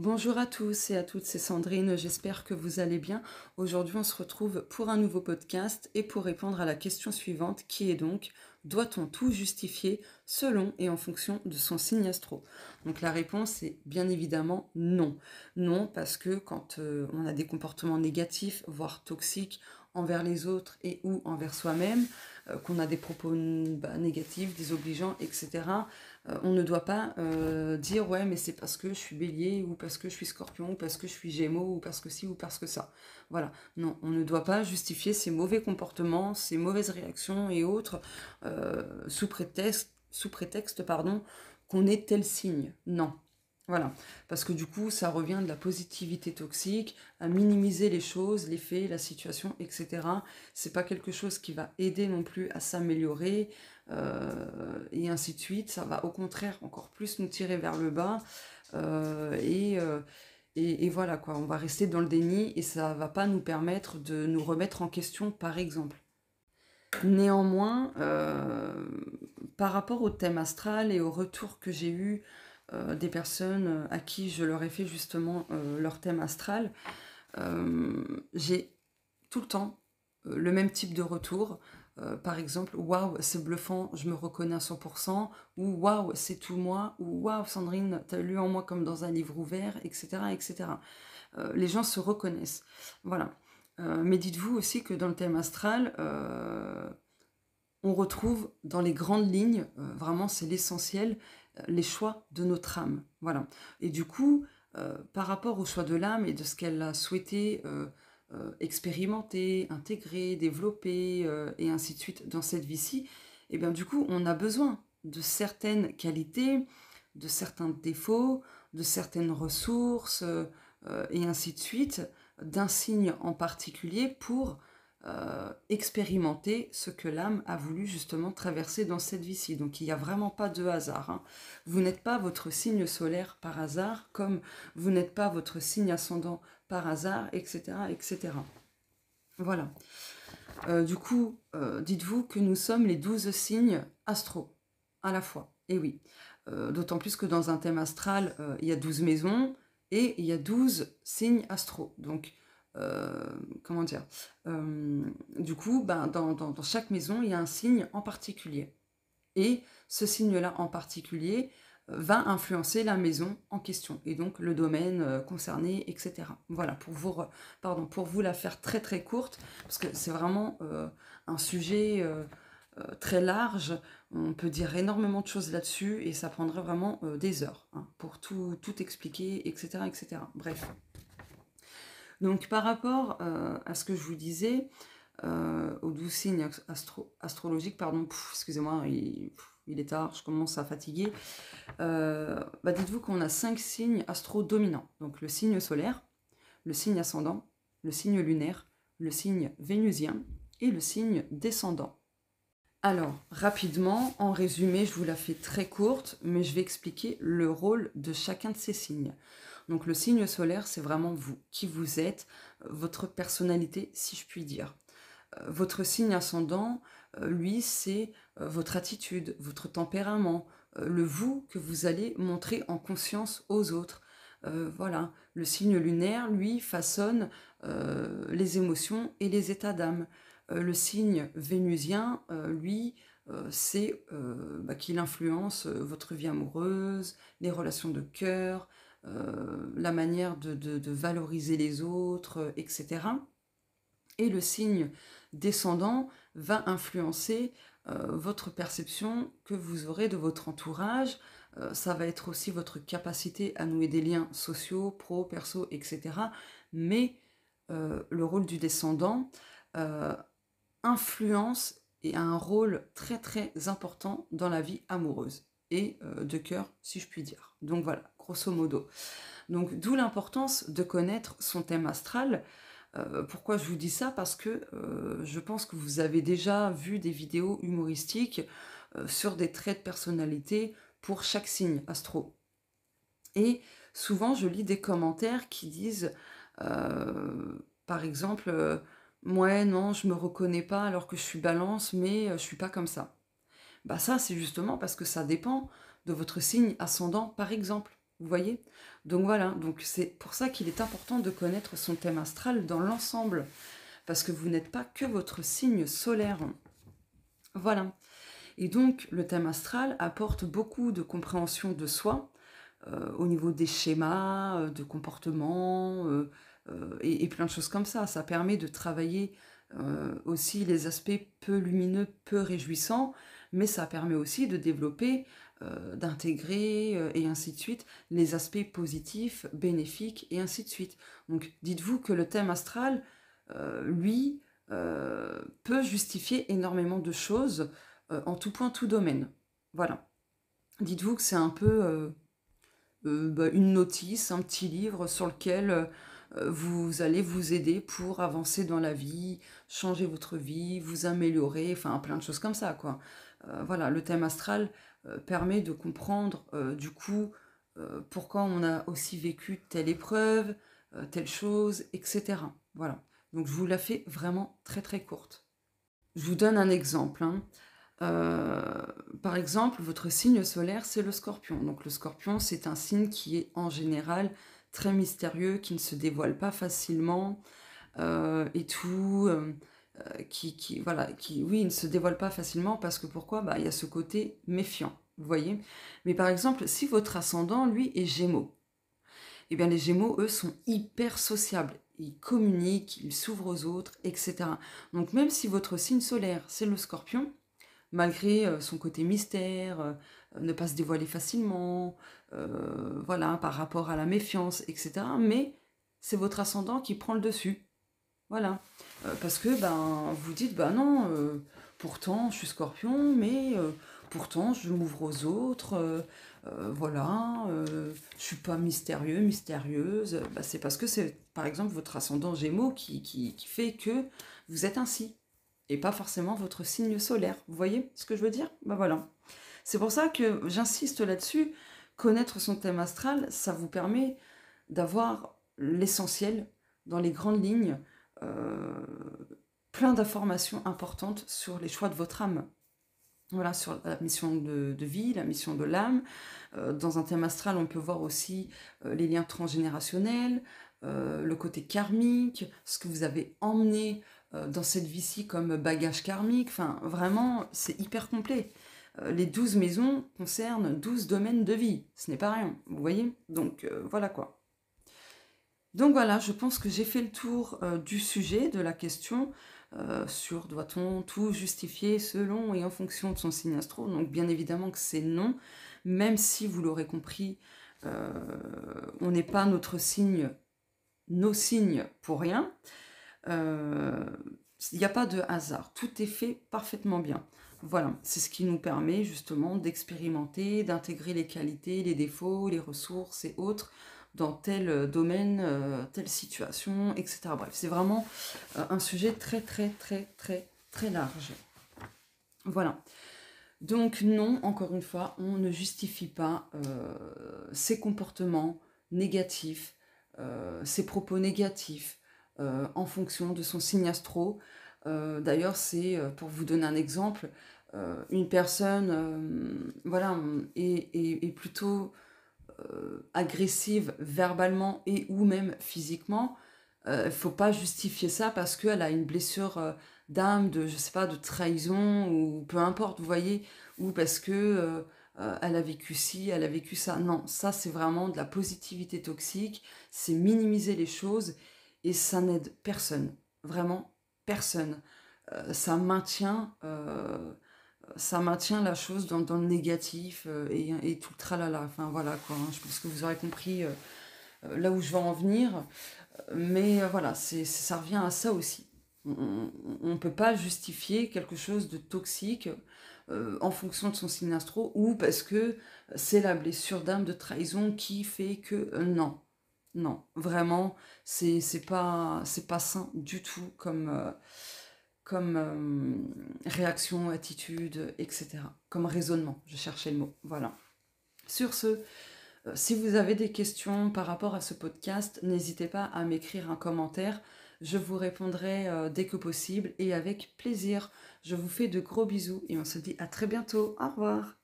Bonjour à tous et à toutes, c'est Sandrine, j'espère que vous allez bien. Aujourd'hui on se retrouve pour un nouveau podcast et pour répondre à la question suivante qui est donc doit-on tout justifier selon et en fonction de son signe astro Donc la réponse est bien évidemment non. Non parce que quand euh, on a des comportements négatifs, voire toxiques envers les autres et ou envers soi-même, euh, qu'on a des propos bah, négatifs, désobligeants, etc., euh, on ne doit pas euh, dire ouais mais c'est parce que je suis bélier ou parce que je suis scorpion ou parce que je suis gémeaux ou parce que ci ou parce que ça. Voilà, non, on ne doit pas justifier ces mauvais comportements, ces mauvaises réactions et autres euh, sous prétexte, sous prétexte pardon, qu'on est tel signe. Non, voilà, parce que du coup, ça revient de la positivité toxique, à minimiser les choses, les faits, la situation, etc. C'est pas quelque chose qui va aider non plus à s'améliorer euh, et ainsi de suite. Ça va au contraire encore plus nous tirer vers le bas euh, euh, et, voilà quoi. On va rester dans le déni et ça va pas nous permettre de nous remettre en question, par exemple. Néanmoins, par rapport au thème astral et au retour que j'ai eu euh, des personnes euh, à qui je leur ai fait justement euh, leur thème astral, j'ai tout le temps le même type de retour. par exemple, waouh, c'est bluffant, je me reconnais à 100%, ou waouh, c'est tout moi, ou waouh, Sandrine, t'as lu en moi comme dans un livre ouvert, etc. etc. les gens se reconnaissent. Voilà. mais dites-vous aussi que dans le thème astral, on retrouve dans les grandes lignes, vraiment c'est l'essentiel, les choix de notre âme. Voilà. Et du coup, euh, par rapport aux choix de l'âme et de ce qu'elle a souhaité euh, euh, expérimenter, intégrer, développer, et ainsi de suite dans cette vie-ci, et eh bien du coup, on a besoin de certaines qualités, de certains défauts, de certaines ressources, et ainsi de suite, d'un signe en particulier pour euh, expérimenter ce que l'âme a voulu justement traverser dans cette vie-ci. Donc il n'y a vraiment pas de hasard. Hein. Vous n'êtes pas votre signe solaire par hasard, comme vous n'êtes pas votre signe ascendant par hasard, etc. etc. Voilà. Euh, du coup, euh, dites-vous que nous sommes les douze signes astro à la fois. Et eh oui, d'autant plus que dans un thème astral, il y a douze maisons et il y a douze signes astro. Donc euh, comment dire euh, Du coup, ben, dans, chaque maison, il y a un signe en particulier. Et ce signe-là en particulier euh, va influencer la maison en question et donc le domaine concerné, etc. Voilà, pour vous, pardon, pour vous la faire très très courte, parce que c'est vraiment un sujet très large, on peut dire énormément de choses là-dessus et ça prendrait vraiment des heures hein, pour tout, tout expliquer, etc. etc. Bref. Donc par rapport euh, à ce que je vous disais, euh, aux douze signes astrologiques, pardon, excusez-moi, il, est tard, je commence à fatiguer. Euh, bah, dites-vous qu'on a cinq signes astro dominants. Donc le signe solaire, le signe ascendant, le signe lunaire, le signe vénusien et le signe descendant. Alors, rapidement, en résumé, je vous la fais très courte, mais je vais expliquer le rôle de chacun de ces signes. Donc le signe solaire, c'est vraiment vous, qui vous êtes, euh, votre personnalité, si je puis dire. Euh, votre signe ascendant, euh, lui, c'est votre attitude, votre tempérament, le vous que vous allez montrer en conscience aux autres. voilà, le signe lunaire, lui, façonne les émotions et les états d'âme. le signe vénusien, lui, c'est bah, qu'il influence votre vie amoureuse, les relations de cœur, euh, la manière de, valoriser les autres, euh, etc. Et le signe descendant va influencer euh, votre perception que vous aurez de votre entourage. ça va être aussi votre capacité à nouer des liens sociaux, pro, perso, etc. Mais le rôle du descendant influence et a un rôle très très important dans la vie amoureuse et de cœur, si je puis dire. Donc voilà, modo. Donc d'où l'importance de connaître son thème astral. Euh, pourquoi je vous dis ça Parce que euh, je pense que vous avez déjà vu des vidéos humoristiques euh, sur des traits de personnalité pour chaque signe astro. Et souvent, je lis des commentaires qui disent, par exemple, Moi, non, je me reconnais pas alors que je suis balance, mais je ne suis pas comme ça. Bah ça, c'est justement parce que ça dépend de votre signe ascendant, par exemple. Vous voyez Donc voilà, donc c'est pour ça qu'il est important de connaître son thème astral dans l'ensemble, parce que vous n'êtes pas que votre signe solaire. Voilà. Et donc le thème astral apporte beaucoup de compréhension de soi, euh, au niveau des schémas, euh, de comportements, euh, et, plein de choses comme ça. Ça permet de travailler aussi les aspects peu lumineux, peu réjouissants, mais ça permet aussi de développer, euh, d'intégrer euh, et ainsi de suite les aspects positifs, bénéfiques et ainsi de suite. Donc dites-vous que le thème astral, euh, lui, peut justifier énormément de choses en tout point, tout domaine. Voilà. Dites-vous que c'est un peu bah, une notice, un petit livre sur lequel vous allez vous aider pour avancer dans la vie, changer votre vie, vous améliorer, enfin plein de choses comme ça, quoi. Euh, voilà, le thème astral euh, permet de comprendre euh, du coup pourquoi on a aussi vécu telle épreuve, telle chose, etc. Voilà. Donc je vous la fais vraiment très très courte. Je vous donne un exemple. Hein. par exemple, votre signe solaire, c'est le scorpion. Donc le scorpion, c'est un signe qui est en général très mystérieux, qui ne se dévoile pas facilement et tout. Euh, qui, voilà, qui, oui, ne se dévoile pas facilement parce que pourquoi bah, Il y a ce côté méfiant, vous voyez. Mais par exemple, si votre ascendant, lui, est gémeaux, eh bien les gémeaux, eux, sont hyper sociables. Ils communiquent, ils s'ouvrent aux autres, etc. Donc même si votre signe solaire, c'est le scorpion, malgré euh, son côté mystère, euh, ne pas se dévoiler facilement, voilà, par rapport à la méfiance, etc. Mais c'est votre ascendant qui prend le dessus. Voilà. Euh, parce que ben vous dites ben non, euh, pourtant je suis scorpion, mais euh, pourtant je m'ouvre aux autres, voilà, je suis pas mystérieux, mystérieuse. Bah, c'est parce que c'est par exemple votre ascendant gémeaux qui, qui, fait que vous êtes ainsi. Et pas forcément votre signe solaire. Vous voyez ce que je veux dire Ben voilà. C'est pour ça que j'insiste là-dessus. Connaître son thème astral, ça vous permet d'avoir l'essentiel dans les grandes lignes euh, plein d'informations importantes sur les choix de votre âme. Voilà, sur la mission de, vie, la mission de l'âme. Euh, dans un thème astral, on peut voir aussi euh, les liens transgénérationnels, le côté karmique, ce que vous avez emmené dans cette vie-ci comme bagage karmique. Enfin, vraiment, c'est hyper complet. les douze maisons concernent douze domaines de vie. Ce n'est pas rien, vous voyez Donc, voilà quoi. Donc voilà, je pense que j'ai fait le tour euh, du sujet, de la question euh, sur doit-on tout justifier selon et en fonction de son signe astro. Donc bien évidemment que c'est non, même si vous l'aurez compris, euh, on n'est pas notre signe, nos signes pour rien. Il n'y a pas de hasard, tout est fait parfaitement bien. Voilà, c'est ce qui nous permet justement d'expérimenter, d'intégrer les qualités, les défauts, les ressources et autres dans tel euh, domaine, euh, telle situation, etc. Bref, c'est vraiment euh, un sujet très, très, très, très, très large. Voilà. Donc non, encore une fois, on ne justifie pas ses comportements négatifs, ses propos négatifs en fonction de son signe astro. D'ailleurs, c'est, pour vous donner un exemple, une personne voilà, est plutôt euh, agressive verbalement et ou même physiquement, il euh, faut pas justifier ça parce qu'elle a une blessure euh, d'âme, de je sais pas, de trahison ou peu importe, vous voyez, ou parce que elle a vécu ci, elle a vécu ça. Non, ça c'est vraiment de la positivité toxique, c'est minimiser les choses et ça n'aide personne, vraiment personne. ça maintient ça maintient la chose dans, le négatif euh, et, tout le tralala. Enfin voilà quoi, hein. je pense que vous aurez compris euh, euh, là où je vais en venir. Mais voilà, ça revient à ça aussi. On ne peut pas justifier quelque chose de toxique en fonction de son signe astro ou parce que c'est la blessure d'âme de trahison qui fait que non. Non, vraiment, c'est, c'est pas, c'est pas sain du tout comme, comme euh, réaction, attitude, etc. Comme raisonnement, je cherchais le mot. Voilà. Sur ce, euh, si vous avez des questions par rapport à ce podcast, n'hésitez pas à m'écrire un commentaire. Je vous répondrai euh, dès que possible et avec plaisir. Je vous fais de gros bisous et on se dit à très bientôt. Au revoir.